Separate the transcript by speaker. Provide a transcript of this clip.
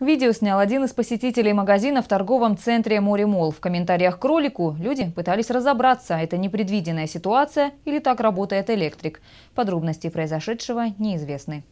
Speaker 1: Видео снял один из посетителей магазина в торговом центре «Море Мол». В комментариях к ролику люди пытались разобраться, это непредвиденная ситуация или так работает электрик. Подробности произошедшего неизвестны.